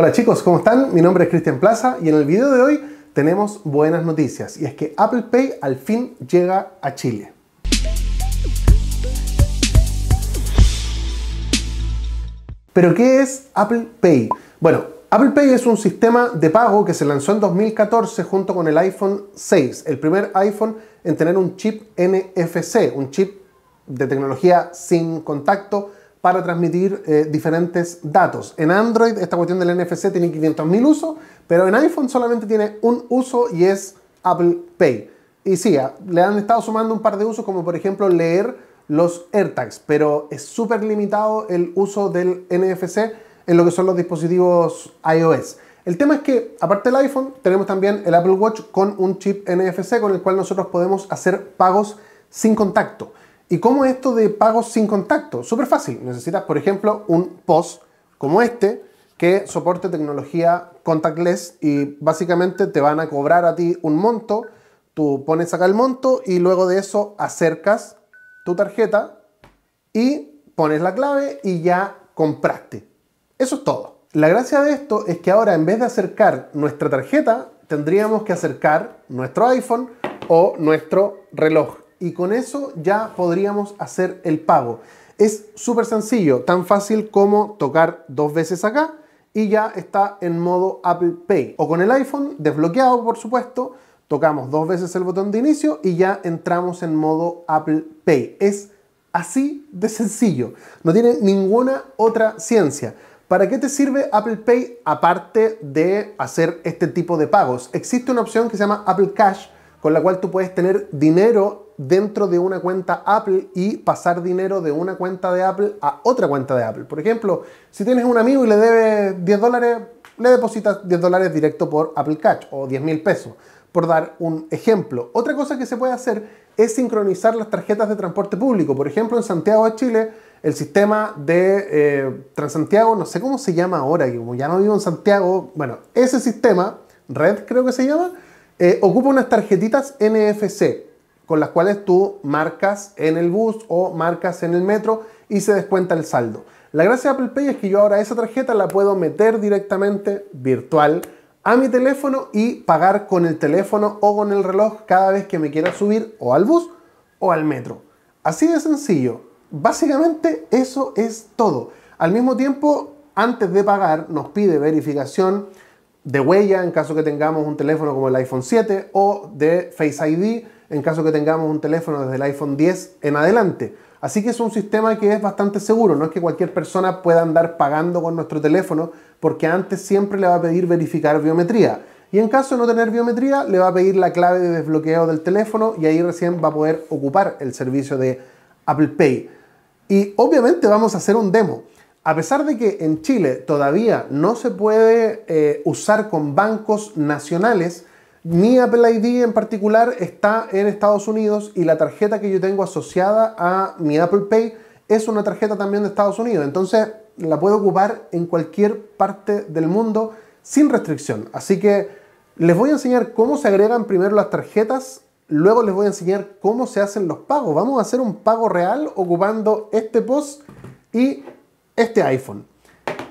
Hola chicos, ¿cómo están? Mi nombre es Cristian Plaza y en el video de hoy tenemos buenas noticias y es que Apple Pay al fin llega a Chile. ¿Pero qué es Apple Pay? Bueno, Apple Pay es un sistema de pago que se lanzó en 2014 junto con el iPhone 6, el primer iPhone en tener un chip NFC, un chip de tecnología sin contacto para transmitir eh, diferentes datos. En Android esta cuestión del NFC tiene 500.000 usos, pero en iPhone solamente tiene un uso y es Apple Pay. Y sí, le han estado sumando un par de usos como por ejemplo leer los AirTags, pero es súper limitado el uso del NFC en lo que son los dispositivos iOS. El tema es que, aparte del iPhone, tenemos también el Apple Watch con un chip NFC con el cual nosotros podemos hacer pagos sin contacto. ¿Y cómo es esto de pagos sin contacto? Súper fácil. Necesitas, por ejemplo, un POS como este que soporte tecnología contactless y básicamente te van a cobrar a ti un monto. Tú pones acá el monto y luego de eso acercas tu tarjeta y pones la clave y ya compraste. Eso es todo. La gracia de esto es que ahora en vez de acercar nuestra tarjeta, tendríamos que acercar nuestro iPhone o nuestro reloj y con eso ya podríamos hacer el pago. Es súper sencillo, tan fácil como tocar dos veces acá y ya está en modo Apple Pay. O con el iPhone desbloqueado, por supuesto, tocamos dos veces el botón de inicio y ya entramos en modo Apple Pay. Es así de sencillo, no tiene ninguna otra ciencia. ¿Para qué te sirve Apple Pay aparte de hacer este tipo de pagos? Existe una opción que se llama Apple Cash, con la cual tú puedes tener dinero dentro de una cuenta Apple y pasar dinero de una cuenta de Apple a otra cuenta de Apple. Por ejemplo, si tienes un amigo y le debes 10 dólares, le depositas 10 dólares directo por Apple Cash o 10 mil pesos, por dar un ejemplo. Otra cosa que se puede hacer es sincronizar las tarjetas de transporte público. Por ejemplo, en Santiago de Chile, el sistema de eh, Transantiago, no sé cómo se llama ahora, que como ya no vivo en Santiago, bueno, ese sistema, Red creo que se llama, eh, ocupa unas tarjetitas NFC con las cuales tú marcas en el bus o marcas en el metro y se descuenta el saldo. La gracia de Apple Pay es que yo ahora esa tarjeta la puedo meter directamente virtual a mi teléfono y pagar con el teléfono o con el reloj cada vez que me quiera subir o al bus o al metro. Así de sencillo. Básicamente eso es todo. Al mismo tiempo, antes de pagar nos pide verificación de huella en caso que tengamos un teléfono como el iPhone 7 o de Face ID en caso que tengamos un teléfono desde el iPhone 10 en adelante. Así que es un sistema que es bastante seguro, no es que cualquier persona pueda andar pagando con nuestro teléfono porque antes siempre le va a pedir verificar biometría. Y en caso de no tener biometría, le va a pedir la clave de desbloqueo del teléfono y ahí recién va a poder ocupar el servicio de Apple Pay. Y obviamente vamos a hacer un demo. A pesar de que en Chile todavía no se puede eh, usar con bancos nacionales, mi Apple ID en particular está en Estados Unidos y la tarjeta que yo tengo asociada a mi Apple Pay es una tarjeta también de Estados Unidos. Entonces la puedo ocupar en cualquier parte del mundo sin restricción. Así que les voy a enseñar cómo se agregan primero las tarjetas, luego les voy a enseñar cómo se hacen los pagos. Vamos a hacer un pago real ocupando este POS y este iPhone.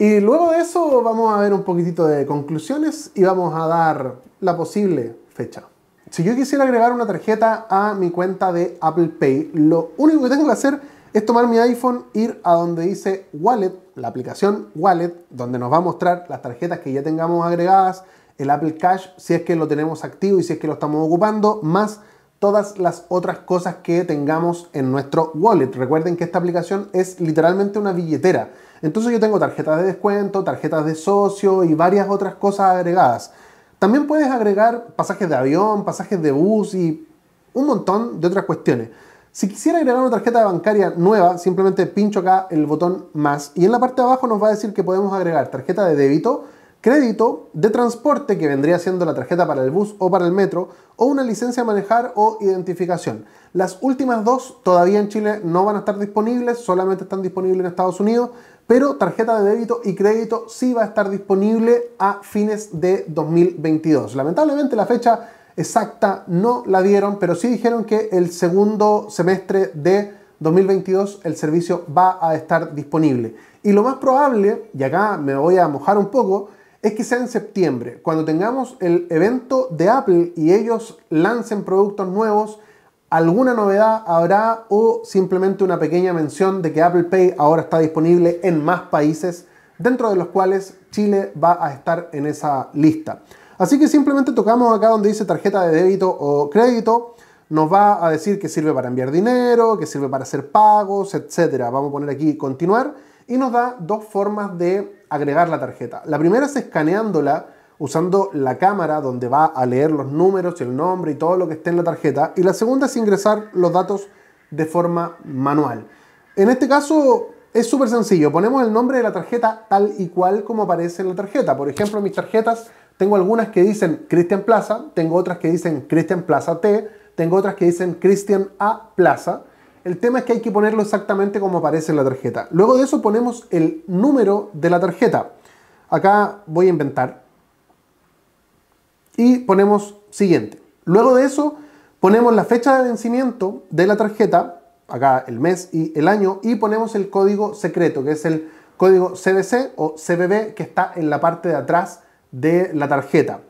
Y luego de eso vamos a ver un poquitito de conclusiones y vamos a dar la posible fecha. Si yo quisiera agregar una tarjeta a mi cuenta de Apple Pay, lo único que tengo que hacer es tomar mi iPhone, ir a donde dice Wallet, la aplicación Wallet, donde nos va a mostrar las tarjetas que ya tengamos agregadas, el Apple Cash, si es que lo tenemos activo y si es que lo estamos ocupando, más todas las otras cosas que tengamos en nuestro wallet. Recuerden que esta aplicación es literalmente una billetera. Entonces yo tengo tarjetas de descuento, tarjetas de socio y varias otras cosas agregadas. También puedes agregar pasajes de avión, pasajes de bus y un montón de otras cuestiones. Si quisiera agregar una tarjeta bancaria nueva, simplemente pincho acá el botón más y en la parte de abajo nos va a decir que podemos agregar tarjeta de débito, crédito, de transporte, que vendría siendo la tarjeta para el bus o para el metro, o una licencia de manejar o identificación. Las últimas dos todavía en Chile no van a estar disponibles, solamente están disponibles en Estados Unidos, pero tarjeta de débito y crédito sí va a estar disponible a fines de 2022. Lamentablemente la fecha exacta no la dieron, pero sí dijeron que el segundo semestre de 2022 el servicio va a estar disponible. Y lo más probable, y acá me voy a mojar un poco, es que sea en septiembre, cuando tengamos el evento de Apple y ellos lancen productos nuevos ¿Alguna novedad habrá o simplemente una pequeña mención de que Apple Pay ahora está disponible en más países, dentro de los cuales Chile va a estar en esa lista? Así que simplemente tocamos acá donde dice tarjeta de débito o crédito. Nos va a decir que sirve para enviar dinero, que sirve para hacer pagos, etc. Vamos a poner aquí continuar y nos da dos formas de agregar la tarjeta. La primera es escaneándola usando la cámara donde va a leer los números, y el nombre y todo lo que esté en la tarjeta. Y la segunda es ingresar los datos de forma manual. En este caso es súper sencillo. Ponemos el nombre de la tarjeta tal y cual como aparece en la tarjeta. Por ejemplo, mis tarjetas tengo algunas que dicen Christian Plaza, tengo otras que dicen Christian Plaza T, tengo otras que dicen Christian A Plaza. El tema es que hay que ponerlo exactamente como aparece en la tarjeta. Luego de eso ponemos el número de la tarjeta. Acá voy a inventar y ponemos siguiente. Luego de eso, ponemos la fecha de vencimiento de la tarjeta, acá el mes y el año, y ponemos el código secreto, que es el código CBC o CBB que está en la parte de atrás de la tarjeta.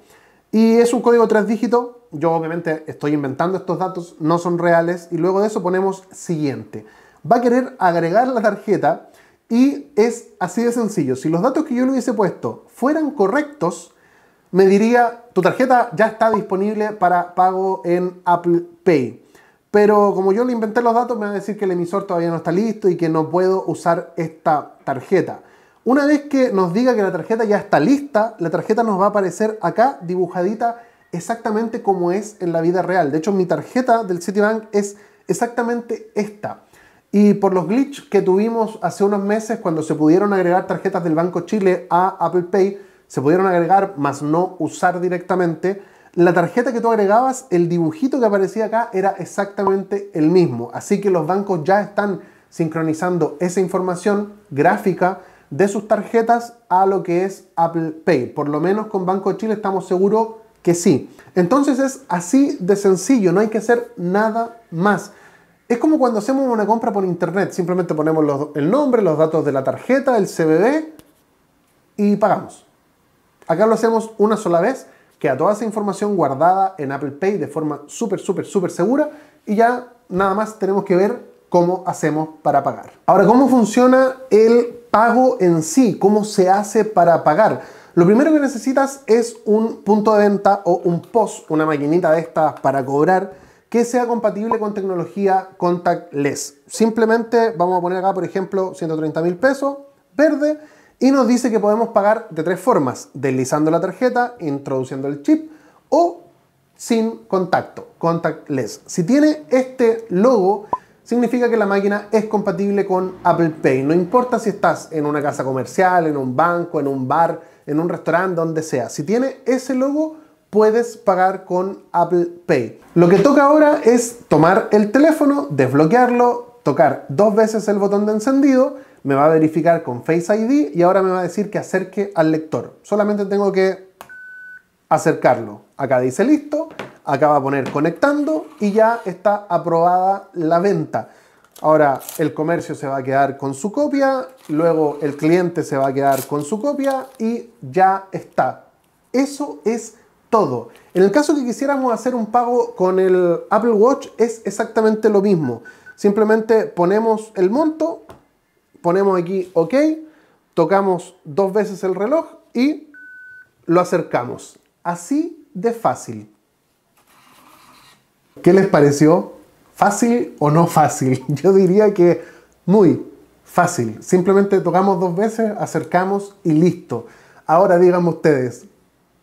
Y es un código tres dígitos, yo obviamente estoy inventando estos datos, no son reales, y luego de eso ponemos siguiente. Va a querer agregar la tarjeta y es así de sencillo. Si los datos que yo le hubiese puesto fueran correctos, me diría, tu tarjeta ya está disponible para pago en Apple Pay. Pero como yo le inventé los datos, me va a decir que el emisor todavía no está listo y que no puedo usar esta tarjeta. Una vez que nos diga que la tarjeta ya está lista, la tarjeta nos va a aparecer acá dibujadita exactamente como es en la vida real. De hecho, mi tarjeta del Citibank es exactamente esta. Y por los glitches que tuvimos hace unos meses cuando se pudieron agregar tarjetas del Banco Chile a Apple Pay, se pudieron agregar, más no usar directamente. La tarjeta que tú agregabas, el dibujito que aparecía acá era exactamente el mismo. Así que los bancos ya están sincronizando esa información gráfica de sus tarjetas a lo que es Apple Pay. Por lo menos con Banco de Chile estamos seguros que sí. Entonces es así de sencillo, no hay que hacer nada más. Es como cuando hacemos una compra por internet, simplemente ponemos el nombre, los datos de la tarjeta, el CBB y pagamos. Acá lo hacemos una sola vez, queda toda esa información guardada en Apple Pay de forma súper, súper, súper segura y ya nada más tenemos que ver cómo hacemos para pagar. Ahora, ¿cómo funciona el pago en sí? ¿Cómo se hace para pagar? Lo primero que necesitas es un punto de venta o un POS, una maquinita de estas para cobrar que sea compatible con tecnología contactless. Simplemente vamos a poner acá, por ejemplo, 130 mil pesos, verde, y nos dice que podemos pagar de tres formas, deslizando la tarjeta, introduciendo el chip o sin contacto, contactless. Si tiene este logo, significa que la máquina es compatible con Apple Pay. No importa si estás en una casa comercial, en un banco, en un bar, en un restaurante, donde sea. Si tiene ese logo, puedes pagar con Apple Pay. Lo que toca ahora es tomar el teléfono, desbloquearlo, tocar dos veces el botón de encendido me va a verificar con Face ID y ahora me va a decir que acerque al lector. Solamente tengo que acercarlo. Acá dice listo, acá va a poner conectando y ya está aprobada la venta. Ahora el comercio se va a quedar con su copia, luego el cliente se va a quedar con su copia y ya está. Eso es todo. En el caso que quisiéramos hacer un pago con el Apple Watch es exactamente lo mismo. Simplemente ponemos el monto, ponemos aquí OK, tocamos dos veces el reloj y lo acercamos. Así de fácil. ¿Qué les pareció? ¿Fácil o no fácil? Yo diría que muy fácil. Simplemente tocamos dos veces, acercamos y listo. Ahora díganme ustedes,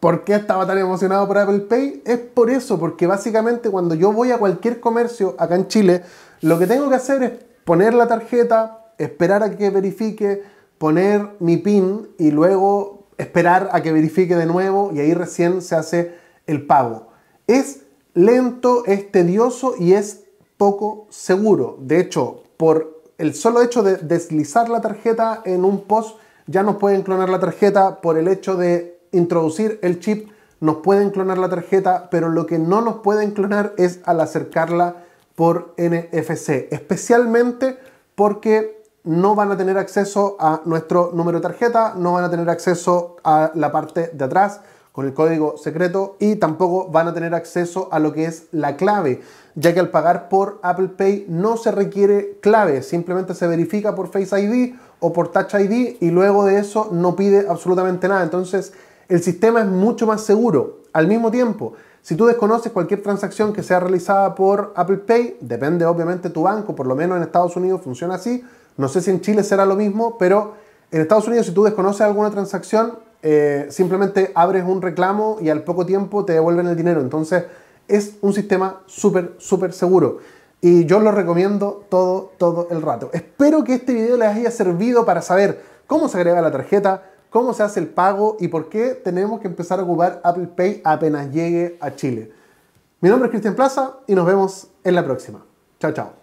¿por qué estaba tan emocionado por Apple Pay? Es por eso, porque básicamente cuando yo voy a cualquier comercio acá en Chile, lo que tengo que hacer es poner la tarjeta, esperar a que verifique, poner mi PIN y luego esperar a que verifique de nuevo y ahí recién se hace el pago. Es lento, es tedioso y es poco seguro. De hecho, por el solo hecho de deslizar la tarjeta en un post, ya nos pueden clonar la tarjeta. Por el hecho de introducir el chip, nos pueden clonar la tarjeta, pero lo que no nos pueden clonar es al acercarla por NFC, especialmente porque no van a tener acceso a nuestro número de tarjeta, no van a tener acceso a la parte de atrás con el código secreto y tampoco van a tener acceso a lo que es la clave, ya que al pagar por Apple Pay no se requiere clave, simplemente se verifica por Face ID o por Touch ID y luego de eso no pide absolutamente nada. Entonces el sistema es mucho más seguro. Al mismo tiempo, si tú desconoces cualquier transacción que sea realizada por Apple Pay, depende obviamente tu banco, por lo menos en Estados Unidos funciona así, no sé si en Chile será lo mismo, pero en Estados Unidos si tú desconoces alguna transacción, eh, simplemente abres un reclamo y al poco tiempo te devuelven el dinero. Entonces es un sistema súper, súper seguro. Y yo lo recomiendo todo, todo el rato. Espero que este video les haya servido para saber cómo se agrega la tarjeta, cómo se hace el pago y por qué tenemos que empezar a ocupar Apple Pay apenas llegue a Chile. Mi nombre es Cristian Plaza y nos vemos en la próxima. Chao, chao.